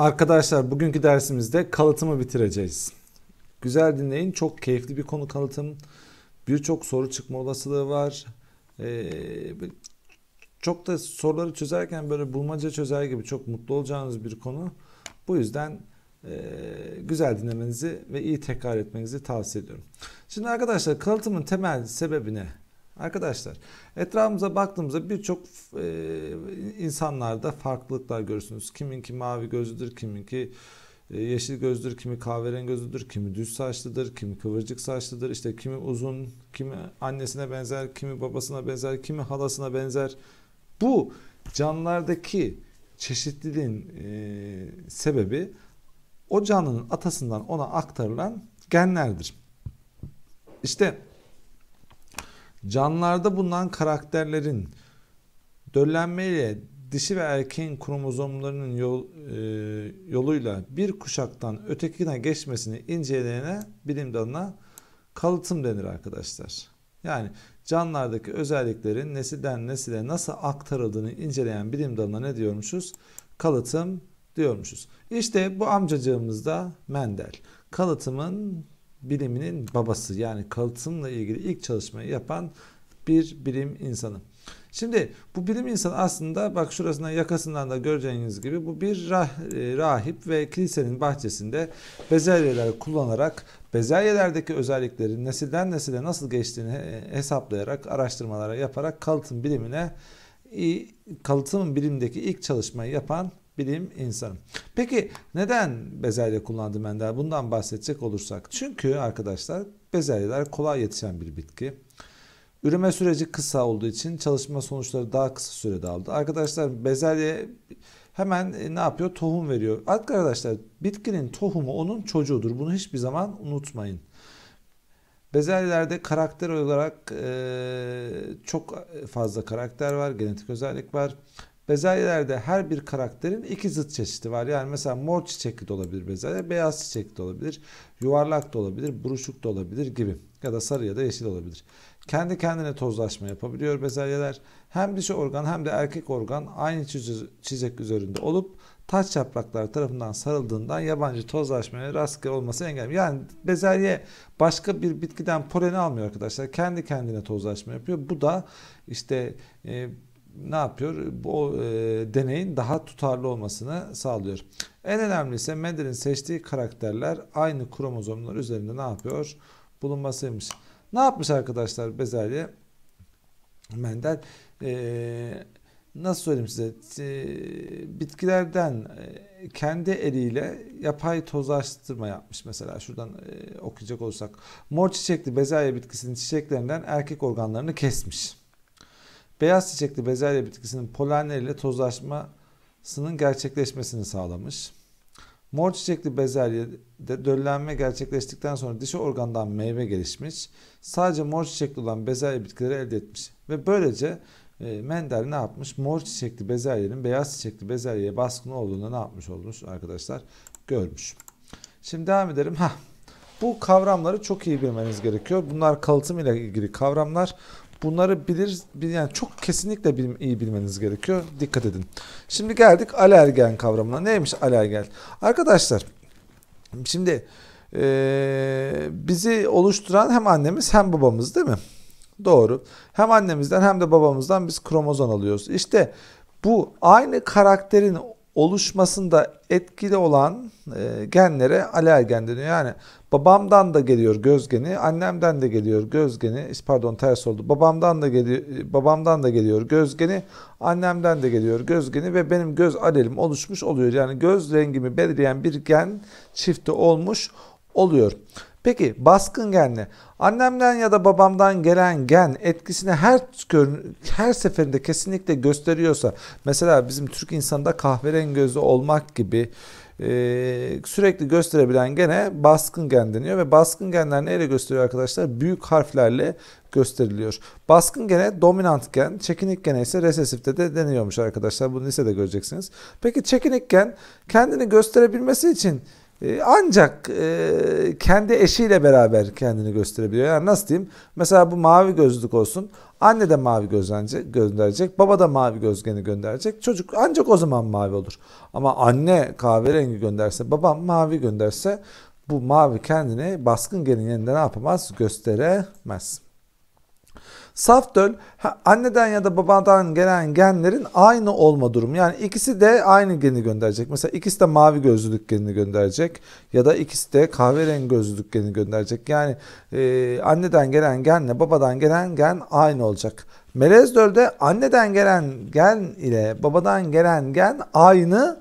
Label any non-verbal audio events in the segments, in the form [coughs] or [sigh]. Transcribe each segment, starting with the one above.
Arkadaşlar bugünkü dersimizde kalıtımı bitireceğiz. Güzel dinleyin. Çok keyifli bir konu kalıtım. Birçok soru çıkma olasılığı var. Ee, çok da soruları çözerken böyle bulmaca çözer gibi çok mutlu olacağınız bir konu. Bu yüzden e, güzel dinlemenizi ve iyi tekrar etmenizi tavsiye ediyorum. Şimdi arkadaşlar kalıtımın temel sebebi ne? Arkadaşlar etrafımıza baktığımızda birçok e, insanlarda farklılıklar görürsünüz. Kiminki mavi gözlüdür, kiminki e, yeşil gözlüdür, kimi kahverengi gözlüdür, kimi düz saçlıdır, kimi kıvırcık saçlıdır, işte kimi uzun, kimi annesine benzer, kimi babasına benzer, kimi halasına benzer. Bu canlılardaki çeşitliliğin e, sebebi o canlının atasından ona aktarılan genlerdir. İşte Canlarda bulunan karakterlerin döllenmeyle dişi ve erkeğin kromozomlarının yol, e, yoluyla bir kuşaktan ötekine geçmesini inceleyene bilim dalına kalıtım denir arkadaşlar. Yani canlardaki özelliklerin nesilden nesile nasıl aktarıldığını inceleyen bilim dalına ne diyormuşuz? Kalıtım diyormuşuz. İşte bu amcacığımız da Mendel. Kalıtımın biliminin babası yani kalıtımla ilgili ilk çalışmayı yapan bir bilim insanı. Şimdi bu bilim insanı aslında bak şurasından yakasından da göreceğiniz gibi bu bir rah, e, rahip ve kilisenin bahçesinde bezelyeler kullanarak bezelyelerdeki özellikleri nesilden nesile nasıl geçtiğini e, hesaplayarak araştırmalara yaparak kalıtım bilimine kalıtım bilimdeki ilk çalışmayı yapan bilim insan. Peki neden bezelye kullandı Mendel? Bundan bahsedecek olursak. Çünkü arkadaşlar bezelyeler kolay yetişen bir bitki. Üreme süreci kısa olduğu için çalışma sonuçları daha kısa sürede aldı. Arkadaşlar bezelye hemen e, ne yapıyor? Tohum veriyor. Arkadaşlar bitkinin tohumu onun çocuğudur. Bunu hiçbir zaman unutmayın. Bezelyelerde karakter olarak e, çok fazla karakter var, genetik özellik var. Bezelyelerde her bir karakterin iki zıt çeşidi var. Yani mesela mor çiçekli de olabilir bezelye, beyaz çiçekli de olabilir, yuvarlak da olabilir, buruşuk da olabilir gibi. Ya da sarı ya da yeşil olabilir. Kendi kendine tozlaşma yapabiliyor bezelyeler. Hem dişi organ hem de erkek organ aynı çiçek üzerinde olup taç yapraklar tarafından sarıldığından yabancı tozlaşmaya rastgele olması engel. Yani bezelye başka bir bitkiden poleni almıyor arkadaşlar. Kendi kendine tozlaşma yapıyor. Bu da işte e, ne yapıyor? Bu e, deneyin daha tutarlı olmasını sağlıyor. En önemlisi Mendel'in seçtiği karakterler aynı kromozomlar üzerinde ne yapıyor? Bulunmasıymış. Ne yapmış arkadaşlar Bezelye? Mendel e, nasıl söyleyeyim size e, bitkilerden e, kendi eliyle yapay tozlaştırma yapmış mesela şuradan e, okuyacak olursak mor çiçekli bezelye bitkisinin çiçeklerinden erkek organlarını kesmiş beyaz çiçekli bezelye bitkisinin polenleriyle tozlaşmasının gerçekleşmesini sağlamış. Mor çiçekli bezelyede döllenme gerçekleştikten sonra dişi organdan meyve gelişmiş. Sadece mor çiçekli olan bezelye bitkileri elde etmiş. Ve böylece e, Mendel ne yapmış? Mor çiçekli bezelyenin beyaz çiçekli bezelyeye baskın olduğunda ne yapmış olmuş arkadaşlar? Görmüş. Şimdi devam edelim. Heh. Bu kavramları çok iyi bilmeniz gerekiyor. Bunlar kalıtım ile ilgili kavramlar. Bunları bilir, yani çok kesinlikle bil, iyi bilmeniz gerekiyor. Dikkat edin. Şimdi geldik alergen kavramına. Neymiş alergen? Arkadaşlar şimdi e, bizi oluşturan hem annemiz hem babamız değil mi? Doğru. Hem annemizden hem de babamızdan biz kromozom alıyoruz. İşte bu aynı karakterin oluşmasında etkili olan e, genlere alergen deniyor. Yani babamdan da geliyor göz geni, annemden de geliyor göz geni. Pardon ters oldu. Babamdan da geliyor babamdan da geliyor göz geni, annemden de geliyor göz geni ve benim göz alelim oluşmuş oluyor. Yani göz rengimi belirleyen bir gen çifti olmuş oluyor. Peki baskın genle Annemden ya da babamdan gelen gen etkisini her her seferinde kesinlikle gösteriyorsa mesela bizim Türk insanında kahverengi gözü olmak gibi e, sürekli gösterebilen gene baskın gen deniyor ve baskın genler neyle gösteriyor arkadaşlar? Büyük harflerle gösteriliyor. Baskın gene dominant gen, çekinik gene ise resesifte de deniyormuş arkadaşlar. Bunu lisede göreceksiniz. Peki çekinik gen kendini gösterebilmesi için e, ancak e, kendi eşiyle beraber kendini gösterebiliyor. Yani nasıl diyeyim? Mesela bu mavi gözlük olsun. Anne de mavi göz gönderecek. Baba da mavi gözgeni gönderecek. Çocuk ancak o zaman mavi olur. Ama anne kahverengi gönderse, baba mavi gönderse bu mavi kendini baskın genin yanında ne yapamaz? Gösteremez. Saf döl anneden ya da babadan gelen genlerin aynı olma durumu. Yani ikisi de aynı geni gönderecek. Mesela ikisi de mavi gözlülük genini gönderecek ya da ikisi de kahverengi gözlülük genini gönderecek. Yani e, anneden gelen genle babadan gelen gen aynı olacak. Melez dölde anneden gelen gen ile babadan gelen gen aynı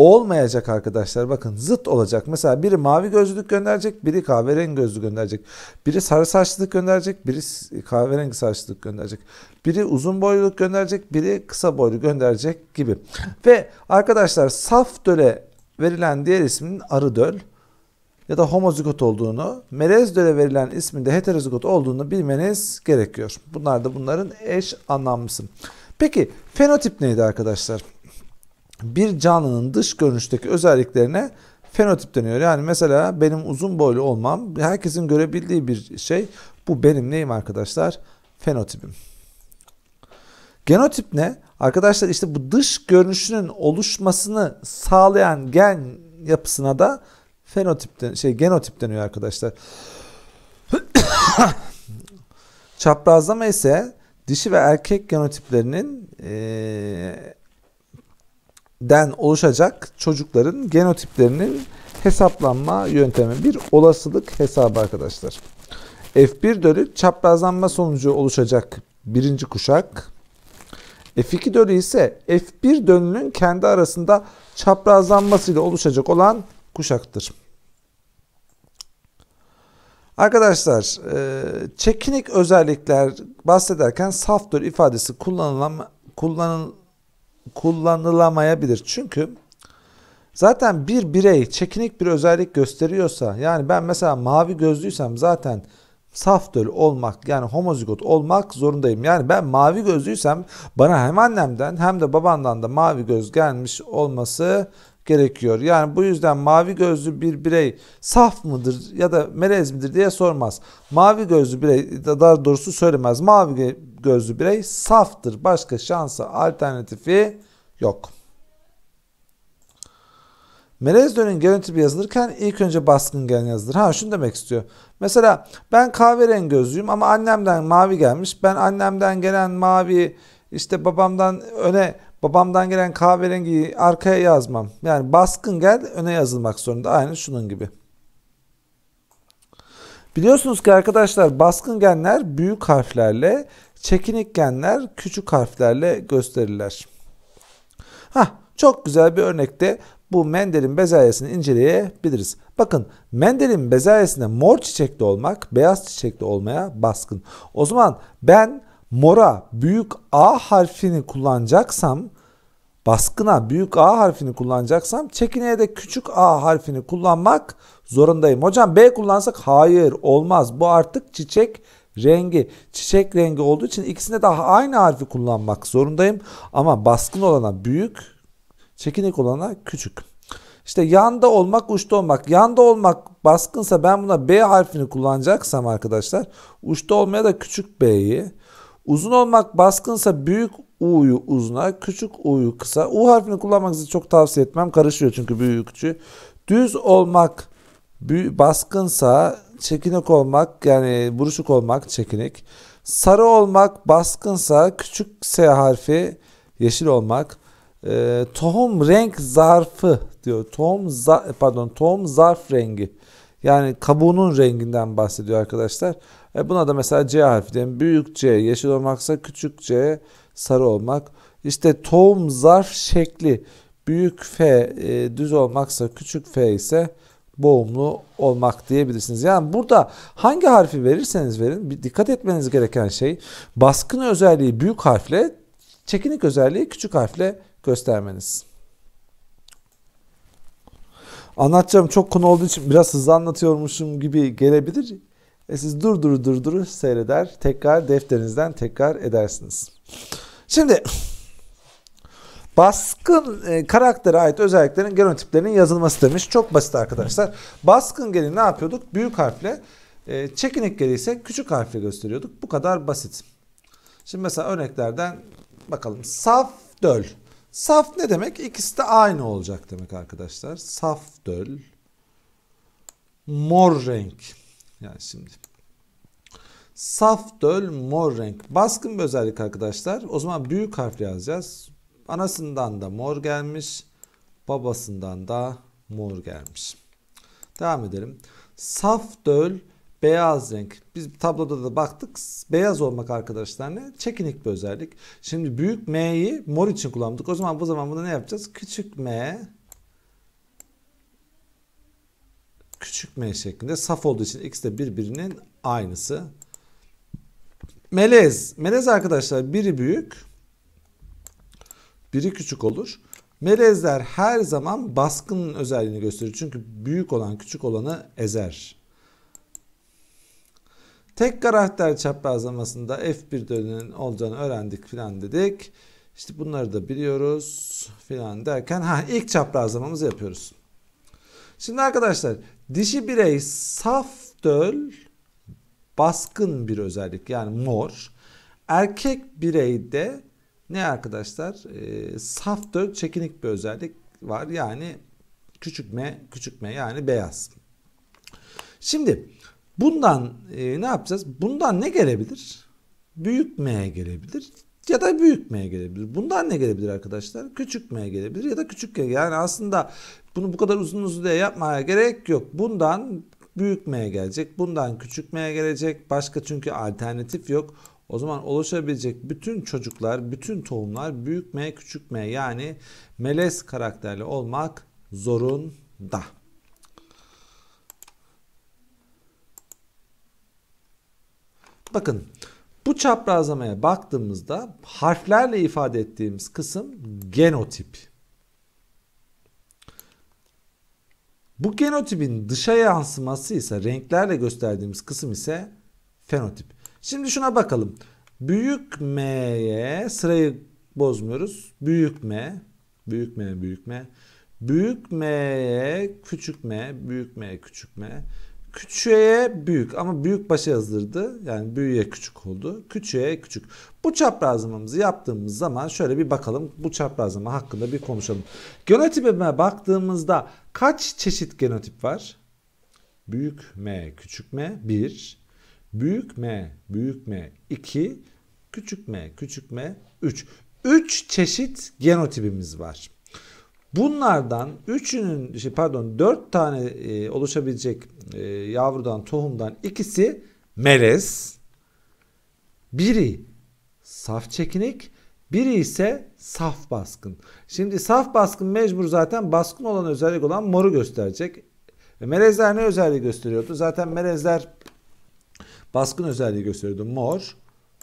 olmayacak arkadaşlar. Bakın zıt olacak. Mesela biri mavi gözlülük gönderecek, biri kahverengi gözlü gönderecek. Biri sarı saçlılık gönderecek, biri kahverengi saçlılık gönderecek. Biri uzun boyluluk gönderecek, biri kısa boylu gönderecek gibi. Ve arkadaşlar saf döle verilen diğer ismin arı döl ya da homozigot olduğunu, melez döle verilen ismin de heterozigot olduğunu bilmeniz gerekiyor. Bunlar da bunların eş anlamlısı. Peki fenotip neydi arkadaşlar? bir canlının dış görünüşteki özelliklerine fenotip deniyor. Yani mesela benim uzun boylu olmam herkesin görebildiği bir şey. Bu benim neyim arkadaşlar? Fenotipim. Genotip ne? Arkadaşlar işte bu dış görünüşünün oluşmasını sağlayan gen yapısına da fenotip den şey genotip deniyor arkadaşlar. [coughs] Çaprazlama ise dişi ve erkek genotiplerinin e, den oluşacak çocukların genotiplerinin hesaplanma yöntemi bir olasılık hesabı arkadaşlar. F1 dölü çaprazlanma sonucu oluşacak birinci kuşak. F2 dölü ise F1 dölünün kendi arasında çaprazlanmasıyla oluşacak olan kuşaktır. Arkadaşlar e, çekinik özellikler bahsederken saf döl ifadesi kullanılan, kullanıl, kullanılamayabilir. Çünkü zaten bir birey çekinik bir özellik gösteriyorsa yani ben mesela mavi gözlüysem zaten saf döl olmak yani homozigot olmak zorundayım. Yani ben mavi gözlüysem bana hem annemden hem de babandan da mavi göz gelmiş olması gerekiyor. Yani bu yüzden mavi gözlü bir birey saf mıdır ya da melez midir diye sormaz. Mavi gözlü birey daha doğrusu söylemez. Mavi gözlü birey saftır. Başka şansı alternatifi yok. Melez dönün bir yazılırken ilk önce baskın gelen yazılır. Ha şunu demek istiyor. Mesela ben kahverengi gözlüyüm ama annemden mavi gelmiş. Ben annemden gelen mavi işte babamdan öne Babamdan gelen kahverengiyi arkaya yazmam. Yani baskın gel öne yazılmak zorunda. Aynı şunun gibi. Biliyorsunuz ki arkadaşlar baskın genler büyük harflerle, çekinik genler küçük harflerle gösterirler. Ha, çok güzel bir örnekte bu Mendel'in bezelyesini inceleyebiliriz. Bakın Mendel'in bezelyesinde mor çiçekli olmak beyaz çiçekli olmaya baskın. O zaman ben mora büyük A harfini kullanacaksam baskına büyük A harfini kullanacaksam çekineye de küçük A harfini kullanmak zorundayım. Hocam B kullansak hayır olmaz. Bu artık çiçek rengi. Çiçek rengi olduğu için ikisinde de aynı harfi kullanmak zorundayım. Ama baskın olana büyük, çekinik olana küçük. İşte yanda olmak, uçta olmak. Yanda olmak baskınsa ben buna B harfini kullanacaksam arkadaşlar uçta olmaya da küçük B'yi, Uzun olmak baskınsa büyük U'yu uzuna, küçük U'yu kısa. U harfini kullanmanızı çok tavsiye etmem. Karışıyor çünkü büyük küçük. Düz olmak baskınsa çekinik olmak yani buruşuk olmak çekinik. Sarı olmak baskınsa küçük S harfi yeşil olmak. E, tohum renk zarfı diyor. Tohum za pardon tohum zarf rengi. Yani kabuğunun renginden bahsediyor arkadaşlar. E buna da mesela C harfi diyelim. Büyük C yeşil olmaksa küçük C sarı olmak. İşte tohum zarf şekli büyük F e, düz olmaksa küçük F ise boğumlu olmak diyebilirsiniz. Yani burada hangi harfi verirseniz verin bir dikkat etmeniz gereken şey baskın özelliği büyük harfle çekinik özelliği küçük harfle göstermeniz. Anlatacağım çok konu olduğu için biraz hızlı anlatıyormuşum gibi gelebilir. E siz durduru durduru seyreder, tekrar defterinizden tekrar edersiniz. Şimdi baskın e, karaktere ait özelliklerin genotiplerinin yazılması demiş. Çok basit arkadaşlar. Baskın geni ne yapıyorduk? Büyük harfle. E, çekinik geni ise küçük harfle gösteriyorduk. Bu kadar basit. Şimdi mesela örneklerden bakalım. Saf döl. Saf ne demek? İkisi de aynı olacak demek arkadaşlar. Saf döl. Mor renk. Yani şimdi. Saf döl mor renk. Baskın bir özellik arkadaşlar. O zaman büyük harf yazacağız. Anasından da mor gelmiş. Babasından da mor gelmiş. Devam edelim. Saf döl beyaz renk. Biz tabloda da baktık. Beyaz olmak arkadaşlar ne? Çekinik bir özellik. Şimdi büyük M'yi mor için kullandık. O zaman bu zaman bunu ne yapacağız? Küçük M küçük m şeklinde saf olduğu için x de birbirinin aynısı. Melez. Melez arkadaşlar biri büyük biri küçük olur. Melezler her zaman baskının özelliğini gösterir. Çünkü büyük olan küçük olanı ezer. Tek karakter çaprazlamasında F1 dönemin olacağını öğrendik filan dedik. İşte bunları da biliyoruz filan derken ha ilk çaprazlamamızı yapıyoruz. Şimdi arkadaşlar dişi birey saf döl baskın bir özellik yani mor. Erkek bireyde ne arkadaşlar? E, saf döl çekinik bir özellik var. Yani küçük m küçük m yani beyaz. Şimdi bundan e, ne yapacağız? Bundan ne gelebilir? Büyük m'ye gelebilir ya da büyütmeye gelebilir. Bundan ne gelebilir arkadaşlar? Küçükmeye gelebilir ya da küçük yani aslında bunu bu kadar uzun uzun diye yapmaya gerek yok. Bundan büyütmeye gelecek, bundan küçükmeye gelecek. Başka çünkü alternatif yok. O zaman oluşabilecek bütün çocuklar, bütün tohumlar büyükmeye, küçükmeye yani melez karakterli olmak zorunda. Bakın bu çaprazlamaya baktığımızda harflerle ifade ettiğimiz kısım genotip. Bu genotipin dışa yansıması ise renklerle gösterdiğimiz kısım ise fenotip. Şimdi şuna bakalım. Büyük M'ye sırayı bozmuyoruz. Büyük M, büyük M, büyük M. Büyük M'ye küçük M, büyük M, küçük M. Küçüğe büyük ama büyük başa yazdırdı Yani büyüğe küçük oldu. Küçüğe küçük. Bu çaprazlamamızı yaptığımız zaman şöyle bir bakalım. Bu çaprazlama hakkında bir konuşalım. Genotipime baktığımızda kaç çeşit genotip var? Büyük M, küçük M 1. Büyük M, büyük M 2. Küçük M, küçük M 3. 3 çeşit genotipimiz var. Bunlardan üçünün şey, pardon dört tane e, oluşabilecek e, yavrudan tohumdan ikisi melez. Biri saf çekinik, biri ise saf baskın. Şimdi saf baskın mecbur zaten baskın olan özellik olan moru gösterecek. E, melezler ne özelliği gösteriyordu? Zaten melezler baskın özelliği gösteriyordu. Mor,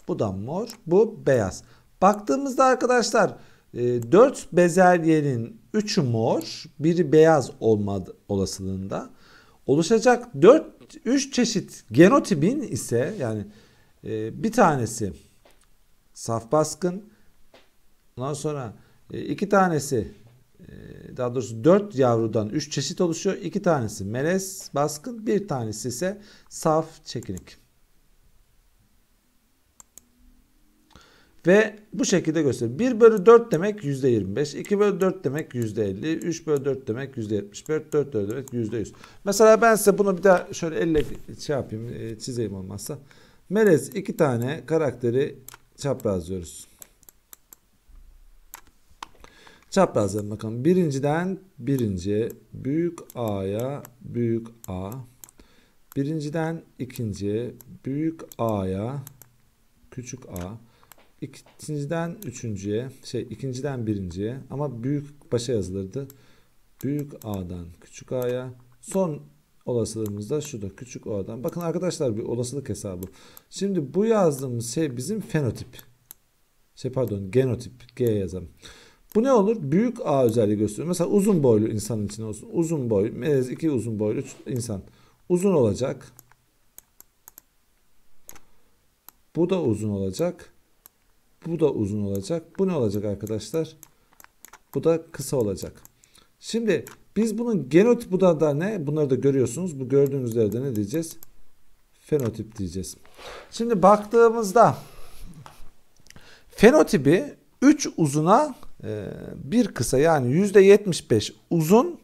bu da mor, bu beyaz. Baktığımızda arkadaşlar e, ee, 4 bezelyenin 3'ü mor, biri beyaz olma olasılığında oluşacak 4 3 çeşit genotipin ise yani e, bir tanesi saf baskın, ondan sonra e, iki tanesi e, daha doğrusu 4 yavrudan 3 çeşit oluşuyor. 2 tanesi melez baskın, bir tanesi ise saf çekinik. Ve bu şekilde gösterir. 1 bölü 4 demek %25, 2 bölü 4 demek %50, 3 bölü 4 demek %75, 4 bölü 4 demek %100. Mesela ben size bunu bir daha şöyle elle şey yapayım, e, çizeyim olmazsa. Melez iki tane karakteri çaprazlıyoruz. Çaprazlayalım bakalım. Birinciden birinci büyük A'ya büyük A. Birinciden ikinciye büyük A'ya küçük A ikinciden üçüncüye, şey ikinciden birinciye ama büyük başa yazılırdı. Büyük A'dan küçük A'ya. Son olasılığımız da şurada küçük A'dan. Bakın arkadaşlar bir olasılık hesabı. Şimdi bu yazdığımız şey bizim fenotip. Şey pardon genotip G yazalım. Bu ne olur? Büyük A özelliği gösteriyor. Mesela uzun boylu insanın için olsun. Uzun boylu, melez iki uzun boylu insan. Uzun olacak. Bu da uzun olacak. Bu da uzun olacak. Bu ne olacak arkadaşlar? Bu da kısa olacak. Şimdi biz bunun genotip bu da, da ne? Bunları da görüyorsunuz. Bu gördüğünüzlerde ne diyeceğiz? Fenotip diyeceğiz. Şimdi baktığımızda fenotipi 3 uzuna e, bir kısa yani %75 uzun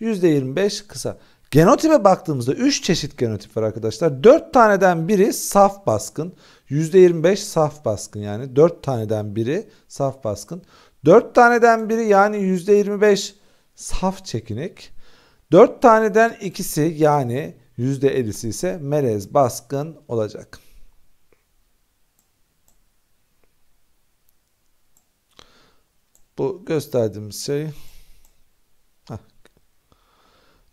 %25 kısa. Genotipe baktığımızda 3 çeşit genotip var arkadaşlar. 4 taneden biri saf baskın. %25 saf baskın yani 4 taneden biri saf baskın. 4 taneden biri yani %25 saf çekinik. 4 taneden ikisi yani %50'si ise melez baskın olacak. Bu gösterdiğimiz şey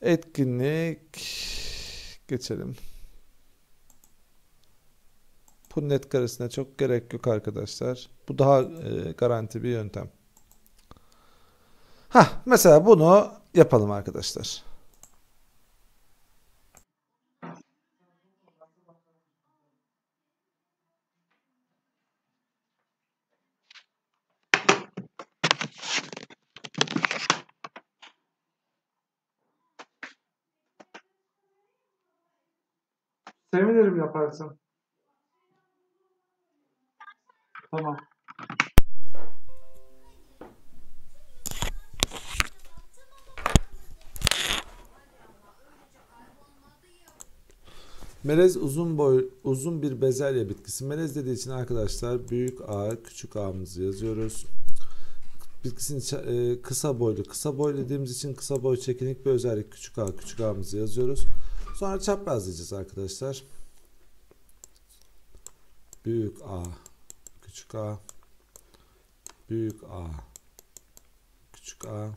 Etkinlik geçelim. Punnet karısına çok gerek yok arkadaşlar. Bu daha e, garanti bir yöntem. Ha mesela bunu yapalım arkadaşlar. yaparsın. Tamam. Melez uzun boy uzun bir bezelye bitkisi. Melez dediği için arkadaşlar büyük A, küçük A'mızı yazıyoruz. Bitkisinin e, kısa boylu. Kısa boy dediğimiz için kısa boy çekinik bir özellik küçük A, küçük A'mızı yazıyoruz. Sonra çaprazlayacağız arkadaşlar büyük A küçük A büyük A küçük A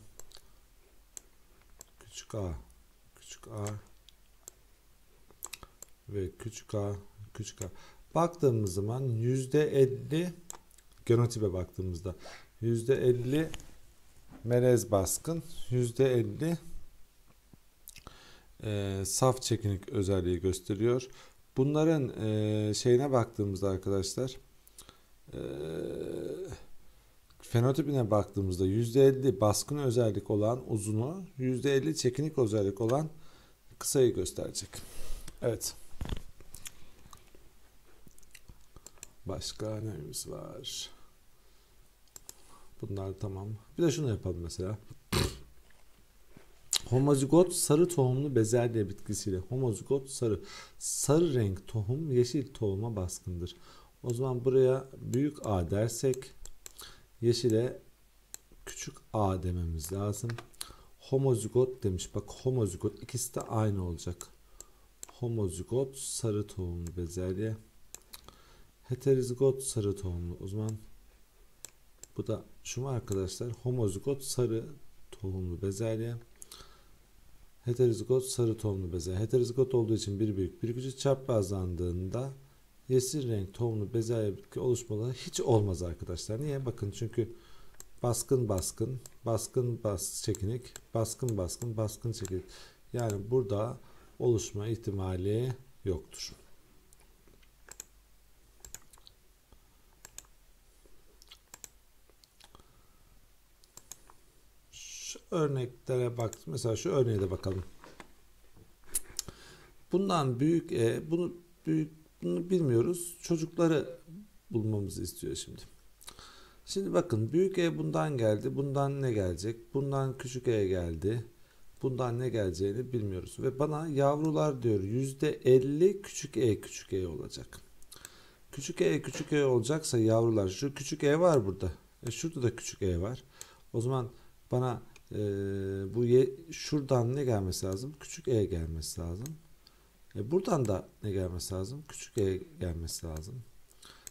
küçük A küçük A ve küçük A küçük A baktığımız zaman yüzde %50 genotipe baktığımızda yüzde %50 melez baskın yüzde %50 e, saf çekinik özelliği gösteriyor. Bunların e, şeyine baktığımızda arkadaşlar e, fenotipine baktığımızda %50 baskın özellik olan uzunu %50 çekinik özellik olan kısayı gösterecek. Evet. Başka neyimiz var? Bunlar tamam. Bir de şunu yapalım mesela. Homozigot sarı tohumlu bezelye bitkisiyle. Homozigot sarı. Sarı renk tohum yeşil tohuma baskındır. O zaman buraya büyük A dersek yeşile küçük A dememiz lazım. Homozigot demiş. Bak homozigot ikisi de aynı olacak. Homozigot sarı tohumlu bezelye. Heterozigot sarı tohumlu. O zaman bu da şu mu arkadaşlar? Homozigot sarı tohumlu bezelye heterozigot sarı tohumlu beze. Heterozigot olduğu için bir büyük bir küçük bazlandığında yeşil renk tohumlu bezelye bitki oluşmaları hiç olmaz arkadaşlar. Niye? Bakın çünkü baskın baskın, baskın bas çekinik, baskın baskın, baskın çekinik. Yani burada oluşma ihtimali yoktur. örneklere bak mesela şu örneğe de bakalım. Bundan büyük e, bunu büyük bunu bilmiyoruz. Çocukları bulmamızı istiyor şimdi. Şimdi bakın büyük E bundan geldi. Bundan ne gelecek? Bundan küçük E geldi. Bundan ne geleceğini bilmiyoruz. Ve bana yavrular diyor yüzde %50 küçük E küçük E olacak. Küçük E küçük E olacaksa yavrular şu küçük E var burada. E şurada da küçük E var. O zaman bana e, bu ye, şuradan ne gelmesi lazım? Küçük e gelmesi lazım. E, buradan da ne gelmesi lazım? Küçük e gelmesi lazım.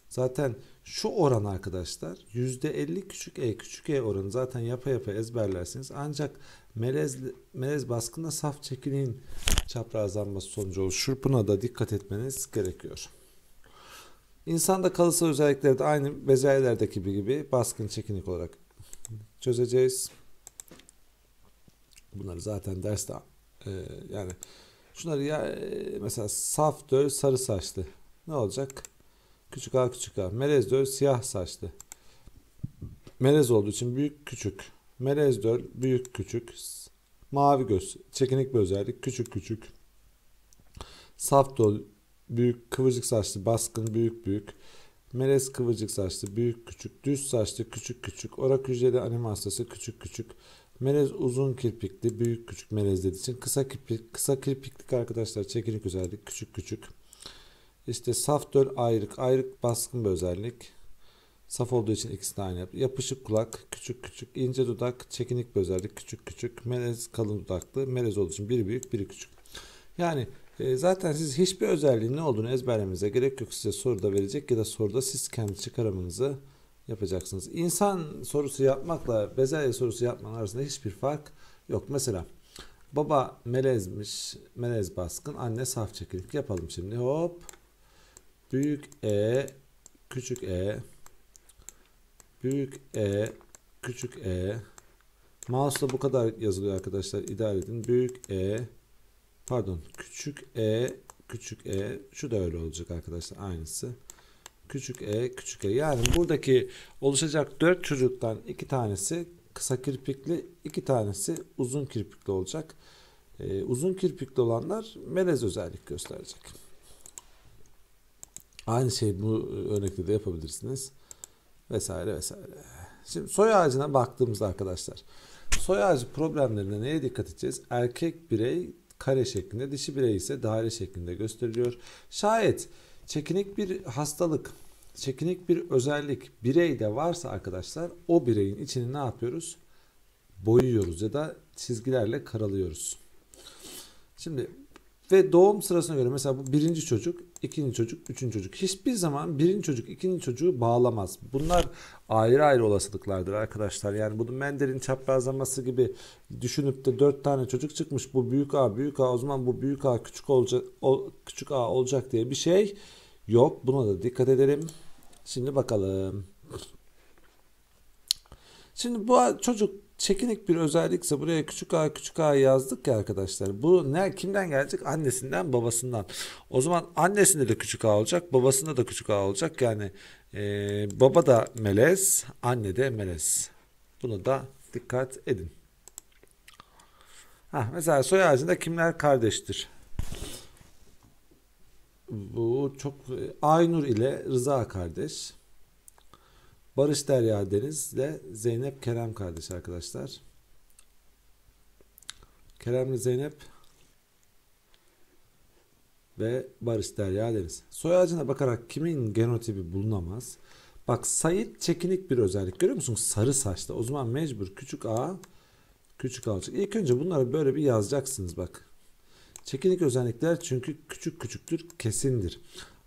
Zaten şu oran arkadaşlar %50 küçük e küçük e oranı zaten yapa yapa ezberlersiniz. Ancak melez, melez baskında saf çekinin çaprazlanması sonucu oluşur. Buna da dikkat etmeniz gerekiyor. İnsanda kalıtsal özellikleri de aynı becerilerdeki gibi baskın çekinik olarak çözeceğiz. Bunları zaten derste e, yani şunları ya e, mesela saf döl sarı saçlı ne olacak? Küçük A küçük A. Melez döl siyah saçlı. Melez olduğu için büyük küçük. Melez döl büyük küçük. Mavi göz çekinik bir özellik küçük küçük. Saf döl büyük kıvırcık saçlı baskın büyük büyük. Melez kıvırcık saçlı büyük küçük. Düz saçlı küçük küçük. Orak hücreli animastası küçük küçük. Melez uzun kirpikli, büyük küçük melez dediği için kısa kirpik, kısa kirpiklik arkadaşlar çekinik özellik, küçük küçük. İşte saf döl ayrık, ayrık baskın bir özellik. Saf olduğu için ikisini aynı yap Yapışık kulak, küçük küçük, ince dudak, çekinik bir özellik, küçük küçük, melez kalın dudaklı, melez olduğu için biri büyük, biri küçük. Yani e, zaten siz hiçbir özelliğin ne olduğunu ezberlemenize gerek yok. Size soruda verecek ya da soruda siz kendi çıkarımınızı yapacaksınız. İnsan sorusu yapmakla bezelye sorusu yapmanın arasında hiçbir fark yok. Mesela baba melezmiş, melez baskın, anne saf çekirdek yapalım şimdi. Hop. Büyük E, küçük E, büyük E, küçük E. Mouse'la bu kadar yazılıyor arkadaşlar. İdare edin. Büyük E, pardon küçük E, küçük E. Şu da öyle olacak arkadaşlar. Aynısı küçük e küçük e. Yani buradaki oluşacak dört çocuktan iki tanesi kısa kirpikli, iki tanesi uzun kirpikli olacak. E, uzun kirpikli olanlar melez özellik gösterecek. Aynı şey bu e, örnekte de yapabilirsiniz. Vesaire vesaire. Şimdi soy ağacına baktığımızda arkadaşlar. Soy ağacı problemlerine neye dikkat edeceğiz? Erkek birey kare şeklinde, dişi birey ise daire şeklinde gösteriliyor. Şayet Çekinik bir hastalık, çekinik bir özellik bireyde varsa arkadaşlar o bireyin içini ne yapıyoruz? Boyuyoruz ya da çizgilerle karalıyoruz. Şimdi ve doğum sırasına göre mesela bu birinci çocuk ikinci çocuk, üçüncü çocuk. Hiçbir zaman birinci çocuk, ikinci çocuğu bağlamaz. Bunlar ayrı ayrı olasılıklardır arkadaşlar. Yani bunu Mender'in çaprazlaması gibi düşünüp de dört tane çocuk çıkmış. Bu büyük A, büyük A o zaman bu büyük A küçük olacak, o, küçük A olacak diye bir şey yok. Buna da dikkat edelim. Şimdi bakalım. Şimdi bu çocuk Çekinik bir özellikse buraya küçük a küçük a yazdık ya arkadaşlar. Bu ne kimden gelecek? Annesinden babasından. O zaman annesinde de küçük a olacak. Babasında da küçük a olacak. Yani e, baba da melez. Anne de melez. Bunu da dikkat edin. Heh, mesela soy ağacında kimler kardeştir? Bu çok e, Aynur ile Rıza kardeş. Barış Derya Deniz ve Zeynep Kerem kardeş arkadaşlar. Kerem ve Zeynep ve Barış Derya Deniz. Soy ağacına bakarak kimin genotipi bulunamaz? Bak Sayit çekinik bir özellik görüyor musun? Sarı saçta. O zaman mecbur küçük A, küçük A olacak. İlk önce bunları böyle bir yazacaksınız bak. Çekinik özellikler çünkü küçük küçüktür, kesindir.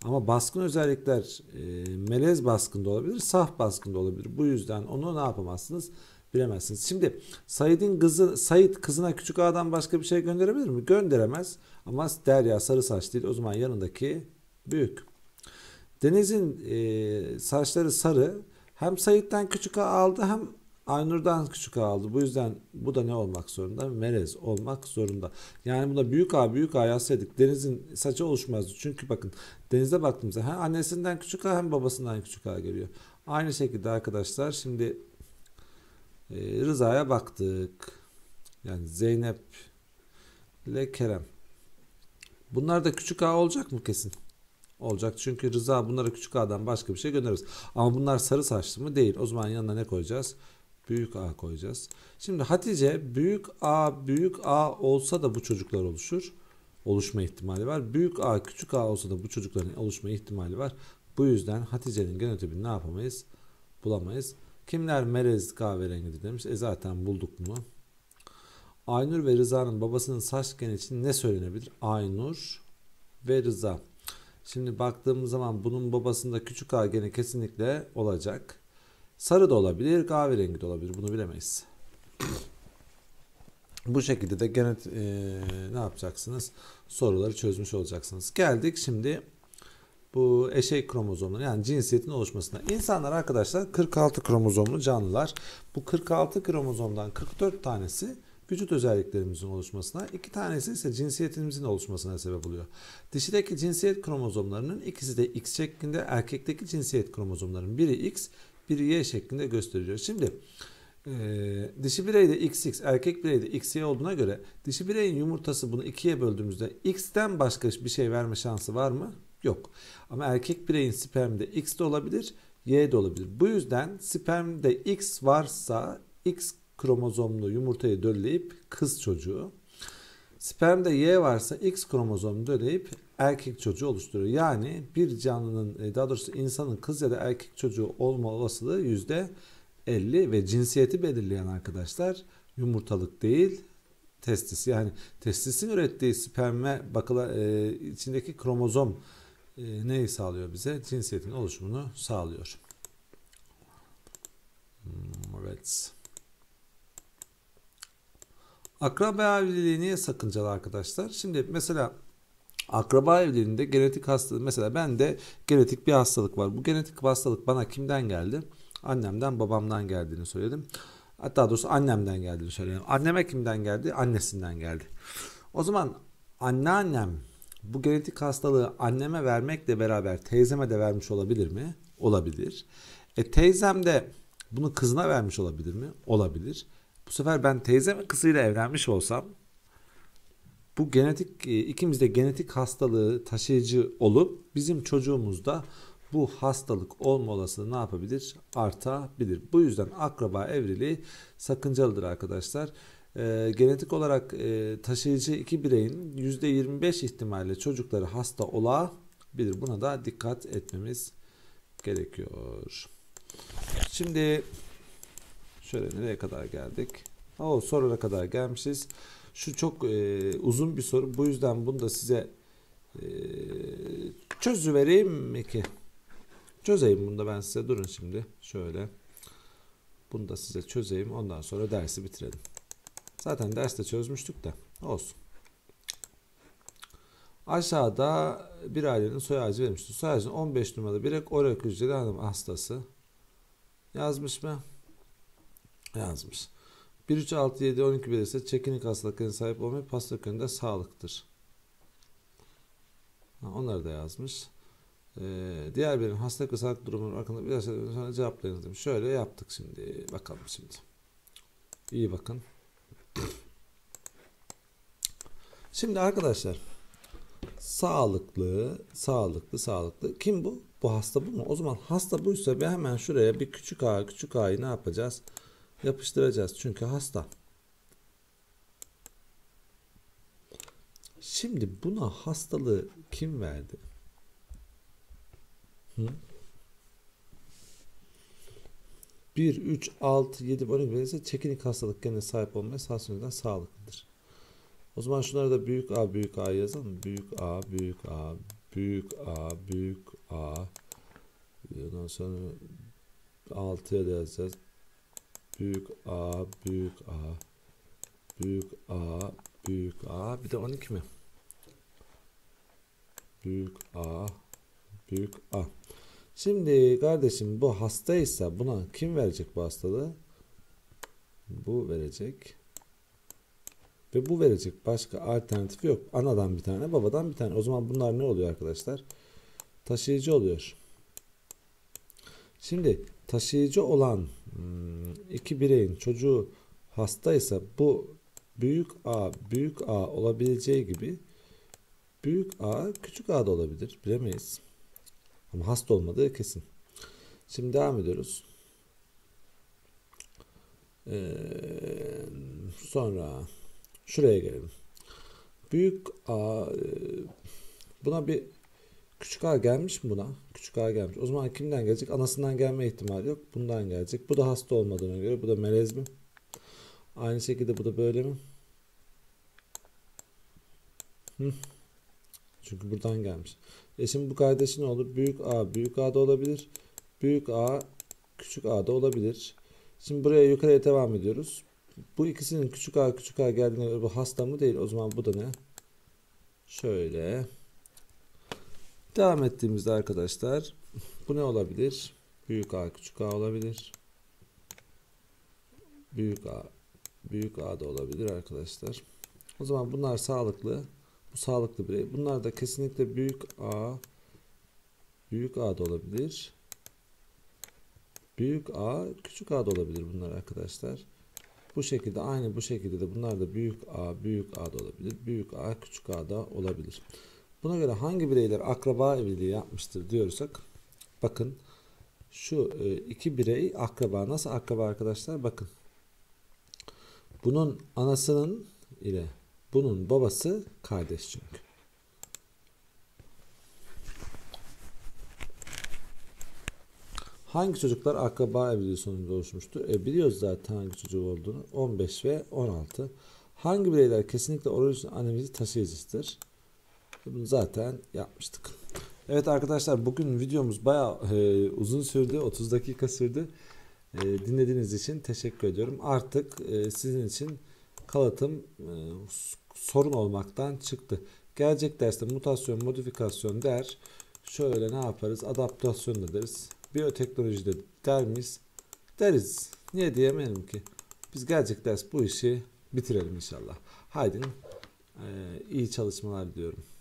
Ama baskın özellikler e, melez baskında olabilir, saf baskında olabilir. Bu yüzden onu ne yapamazsınız? Bilemezsiniz. Şimdi Said'in kızı, Said kızına küçük adam başka bir şey gönderebilir mi? Gönderemez. Ama Derya sarı saç değil. O zaman yanındaki büyük. Deniz'in e, saçları sarı. Hem Said'den küçük aldı hem Aynur'dan küçük A aldı. Bu yüzden bu da ne olmak zorunda? Melez olmak zorunda. Yani buna büyük A büyük A yazsaydık Deniz'in saçı oluşmazdı. Çünkü bakın Deniz'e baktığımızda hem annesinden küçük A hem babasından küçük A geliyor. Aynı şekilde arkadaşlar şimdi e, Rıza'ya baktık. Yani Zeynep ile Kerem. Bunlar da küçük A olacak mı kesin? olacak. Çünkü Rıza bunlara küçük A'dan başka bir şey göndeririz. Ama bunlar sarı saçlı mı? Değil. O zaman yanına ne koyacağız? Büyük A koyacağız. Şimdi Hatice büyük A büyük A olsa da bu çocuklar oluşur. Oluşma ihtimali var. Büyük A küçük A olsa da bu çocukların oluşma ihtimali var. Bu yüzden Hatice'nin genotipini ne yapamayız? Bulamayız. Kimler melez kahverengidir demiş. E zaten bulduk mu? Aynur ve Rıza'nın babasının saç geni için ne söylenebilir? Aynur ve Rıza. Şimdi baktığımız zaman bunun babasında küçük A geni kesinlikle olacak. Sarı da olabilir, kahverengi de olabilir. Bunu bilemeyiz. Bu şekilde de genet e, ne yapacaksınız? Soruları çözmüş olacaksınız. Geldik şimdi bu eşey kromozomları yani cinsiyetin oluşmasına. İnsanlar arkadaşlar 46 kromozomlu canlılar. Bu 46 kromozomdan 44 tanesi vücut özelliklerimizin oluşmasına, iki tanesi ise cinsiyetimizin oluşmasına sebep oluyor. Dişideki cinsiyet kromozomlarının ikisi de X şeklinde, erkekteki cinsiyet kromozomlarının biri X, bir y şeklinde gösteriyor. Şimdi e, dişi bireyde xx erkek bireyde xy olduğuna göre dişi bireyin yumurtası bunu ikiye böldüğümüzde x'ten başka bir şey verme şansı var mı? Yok. Ama erkek bireyin spermde x de olabilir y de olabilir. Bu yüzden spermde x varsa x kromozomlu yumurtayı dölleyip kız çocuğu. Spermde Y varsa X kromozomunu döleyip erkek çocuğu oluşturuyor. Yani bir canlının e, daha doğrusu insanın kız ya da erkek çocuğu olma olasılığı yüzde 50 ve cinsiyeti belirleyen arkadaşlar yumurtalık değil testis yani testisin ürettiği sperme bakıla e, içindeki kromozom e, neyi sağlıyor bize? Cinsiyetin oluşumunu sağlıyor. Hmm, evet. Akraba evliliği niye sakıncalı arkadaşlar? Şimdi mesela Akraba evlerinde genetik hastalık mesela ben de genetik bir hastalık var. Bu genetik hastalık bana kimden geldi? Annemden babamdan geldiğini söyledim. Hatta doğrusu annemden geldiğini söyledim. Anneme kimden geldi? Annesinden geldi. O zaman anneannem bu genetik hastalığı anneme vermekle beraber teyzeme de vermiş olabilir mi? Olabilir. E teyzem de bunu kızına vermiş olabilir mi? Olabilir. Bu sefer ben teyzeme kızıyla evlenmiş olsam bu genetik e, ikimizde genetik hastalığı taşıyıcı olup bizim çocuğumuzda bu hastalık olma olasılığı ne yapabilir? Artabilir. Bu yüzden akraba evriliği sakıncalıdır arkadaşlar. E, genetik olarak e, taşıyıcı iki bireyin %25 ihtimalle çocukları hasta olabilir. Buna da dikkat etmemiz gerekiyor. Şimdi şöyle nereye kadar geldik? O sorulara kadar gelmişiz. Şu çok e, uzun bir soru. Bu yüzden bunu da size e, çözüvereyim mi ki? Çözeyim bunu da ben size. Durun şimdi. Şöyle. Bunu da size çözeyim. Ondan sonra dersi bitirelim. Zaten derste çözmüştük de. Olsun. Aşağıda bir ailenin soy ağacı vermişti. Soy ağacının 15 numaralı birek Orak Hücreli Hanım hastası. Yazmış mı? Yazmış. 1, 3, 6, 7, 12 belirse çekinik hastalıklarına sahip olmayıp hasta yönünde sağlıktır. Ha, onları da yazmış. Ee, diğer birinin hastalık ve sağlık durumu hakkında biraz sonra cevaplayınız demiş. Şöyle yaptık şimdi. Bakalım şimdi. İyi bakın. Şimdi arkadaşlar sağlıklı, sağlıklı, sağlıklı. Kim bu? Bu hasta bu mu? O zaman hasta buysa bir hemen şuraya bir küçük a, küçük a'yı ne yapacağız? yapıştıracağız. Çünkü hasta. Şimdi buna hastalığı kim verdi? Hı? 1, 3, 6, 7 örnek verirse çekinik hastalık kendine sahip olma esas yönden sağlıklıdır. O zaman şunları da büyük A, büyük A yazalım. Büyük A, büyük A, büyük A, büyük A. Ondan sonra 6'ya da yazacağız büyük A büyük A büyük A büyük A bir de 12 mi? Büyük A büyük A. Şimdi kardeşim bu hastaysa buna kim verecek bu hastalığı? Bu verecek. Ve bu verecek. Başka alternatif yok. Anadan bir tane, babadan bir tane. O zaman bunlar ne oluyor arkadaşlar? Taşıyıcı oluyor. Şimdi taşıyıcı olan hmm, iki bireyin çocuğu hastaysa bu büyük A büyük A olabileceği gibi büyük A küçük A da olabilir. Bilemeyiz. Ama hasta olmadığı kesin. Şimdi devam ediyoruz. Ee, sonra şuraya gelelim. Büyük A e, buna bir Küçük A gelmiş mi buna? Küçük A gelmiş. O zaman kimden gelecek? Anasından gelme ihtimali yok. Bundan gelecek. Bu da hasta olmadığına göre. Bu da melez mi? Aynı şekilde bu da böyle mi? Hı. Çünkü buradan gelmiş. E şimdi bu kardeşi ne olur? Büyük A büyük A da olabilir. Büyük A küçük A da olabilir. Şimdi buraya yukarıya devam ediyoruz. Bu ikisinin küçük A küçük A geldiğine göre bu hasta mı değil. O zaman bu da ne? Şöyle. Devam ettiğimizde arkadaşlar bu ne olabilir? Büyük A küçük A olabilir. Büyük A büyük A da olabilir arkadaşlar. O zaman bunlar sağlıklı. Bu sağlıklı birey. Bunlar da kesinlikle büyük A büyük A da olabilir. Büyük A küçük A da olabilir bunlar arkadaşlar. Bu şekilde aynı bu şekilde de bunlar da büyük A büyük A da olabilir. Büyük A küçük A da olabilir. Buna göre hangi bireyler akraba evliliği yapmıştır diyorsak bakın şu e, iki birey akraba. Nasıl akraba arkadaşlar? Bakın. Bunun anasının ile bunun babası kardeş çünkü. Hangi çocuklar akraba evliliği sonucu oluşmuştur? E, biliyoruz zaten hangi çocuğu olduğunu. 15 ve 16. Hangi bireyler kesinlikle orijin annemizi taşıyıcısıdır? Bunu zaten yapmıştık. Evet arkadaşlar bugün videomuz bayağı e, uzun sürdü. 30 dakika sürdü. E, dinlediğiniz için teşekkür ediyorum. Artık e, sizin için kalatım e, sorun olmaktan çıktı. Gelecek derste mutasyon, modifikasyon der. Şöyle ne yaparız? Adaptasyon da deriz. Biyoteknoloji de der miyiz? Deriz. Niye diyemeyelim ki? Biz gelecek ders bu işi bitirelim inşallah. Haydi e, iyi çalışmalar diliyorum.